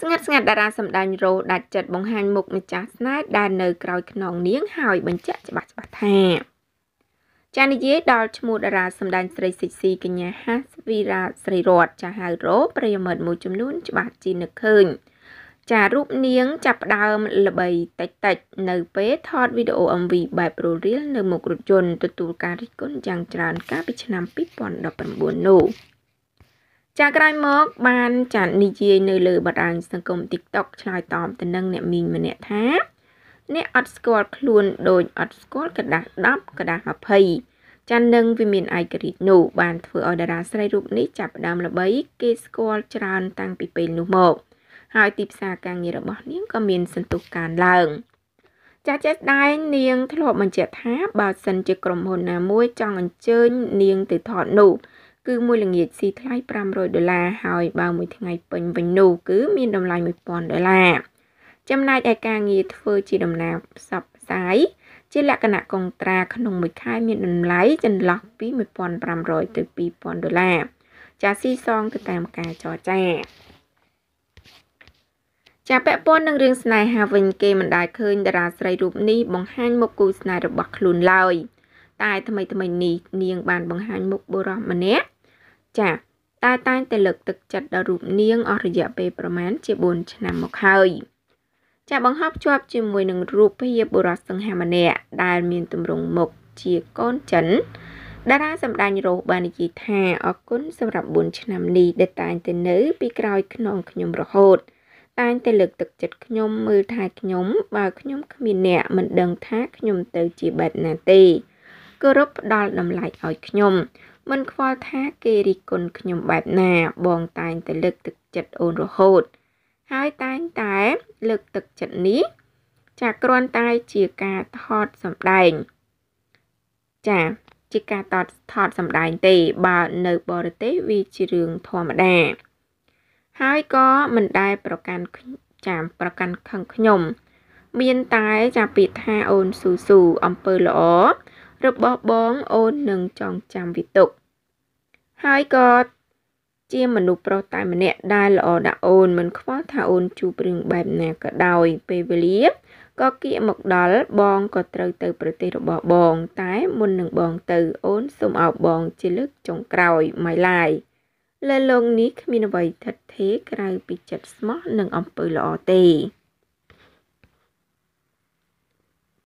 ស្ងាត់ស្ងាត់តារាសម្ដែងរោដាច់ចិត្តបង្ហាញមុខម្ចាស់ស្នេហ៍ដែលនៅក្រោយខ្នងនាង ហើយបញ្ជាក់ច្បាស់ច្បាស់ថាចានិយាយដល់ឈ្មោះតារាសម្ដែងស្រីសិចស៊ីកញ្ញាហាសវីរាស្រីរតចាហៅរោប្រិយមិត្តមួយចំនួន ច្បាស់ជីនឹកឃើញចារូបនាងចាប់ផ្ដើមល្បីតិចតិចនៅពេលថតវីដេអូ MV បែបរូលរៀលនៅមុខរថយន្តទទួលការរិះគន់យ៉ាងច្រើន កាលពីឆ្នាំ2019នោះចាក្រោយមកបានចាត់និយាយនៅលើបណ្ដាញសង្គម TikTok ឆ្លើយតបទៅនឹងអ្នកមីងម្នាក់ថា អ្នកអត់ស្គាល់ខ្លួនដូចអត់ស្គាល់กระดาษ10กระดาษ20ចានឹងវាមានឯករាជ្យនោះបានធ្វើឲ្យតារាស្រីរូបនេះចាប់ផ្ដើមល្បីគេស្គាល់ច្រើនតាំងពីពេលនោះមកហើយទីផ្សារការងាររបស់នាងក៏មានសន្ទុះកើនឡើងចាស់ចេះដែរនាងធ្លាប់បញ្ជាក់ថាបើសិនជាក្រុមហ៊ុនណាមួយចង់អញ្ជើញនាងទៅថតនោះគឺមួយល្ងាចស៊ីថ្លៃ500ដុល្លារហើយបើមួយថ្ងៃពេញវិញនោះគឺមានតម្លៃ1000ដុល្លារចំណែកឯការងារធ្វើ ជាដំណាផ្សព្វផ្សាយជាលក្ខណៈកុងត្រាក្នុងមួយខែ មានតម្លៃចន្លោះពី1500ទៅ2000ដុល្លារចាស៊ីសងទៅតាមការចរចាចាពាក់ព័ន្ធនឹងរឿងស្នេហាវិញគេមិនដែលឃើញ តារាស្រីរូបនេះបង្ហាញមុខគូស្នេហ៍របស់ខ្លួនឡើយតែថ្មីថ្មីនេះនាង បានបង្ហាញមុខបុរសម្នាក់ចាតែតែងតែលើកទឹកចិត្តដល់រូបនាងអស់រយៈពេលប្រមាណជា4ឆ្នាំមកហើយចាបង្ហោះភ្ជាប់ជាមួយនឹងរូបភាពបុរសសង្ហាម្នាក់ដែលមានទម្រង់មុខជាកូនចិនតារា សម្ដែងរស់បាននិយាយថាអរគុណសម្រាប់4ឆ្នាំនេះដែលតែងតែនៅ ពីក្រោយខ្នងខ្ញុំរហូតតែងតែលើកទឹកចិត្តខ្ញុំមើលថែខ្ញុំ បើខ្ញុំគ្មានអ្នកមិនដឹងថាខ្ញុំទៅជាបែបណាទេគោរពផ្ដល់តម្លៃឲ្យខ្ញុំមិនខ្វល់ថាគេរិះគន់ខ្ញុំបែបណាបងតែងតែលើកទឹកចិត្តអូនរហូត ហើយតែងតែលើកទឹកចិត្តនេះ ចាគ្រាន់តែជាការថតសម្ដែង ចាជាការតតថតសម្ដែងទេ បើនៅបរទេសវាជារឿងធម្មតាហើយក៏មិនដែលប្រកាន់ចាំប្រកាន់ខឹងខ្ញុំ មានតែចាពាក្យថាអូនស៊ូស៊ូអំពើល្អរបស់បងអូននឹងចងចាំវាទុក ហើយក៏ជាមនុស្សប្រុសតែម្នាក់ដែលល្អដាក់អូនមិនខ្វល់ថាអូនជួបរឿងបែបណាក៏ដោយពេលវេលាក៏គៀកមកដល់បងក៏ត្រូវទៅ ប្រទេសរបស់បងតែមុននឹងបងទៅអូនសូមអោបបង ជាលើកចុងក្រោយម៉ៃឡាយលើលោកនេះគ្មានអ្វីថិតថេរក្រៅពីចិត្តស្មោះនិងអំពើល្អទេ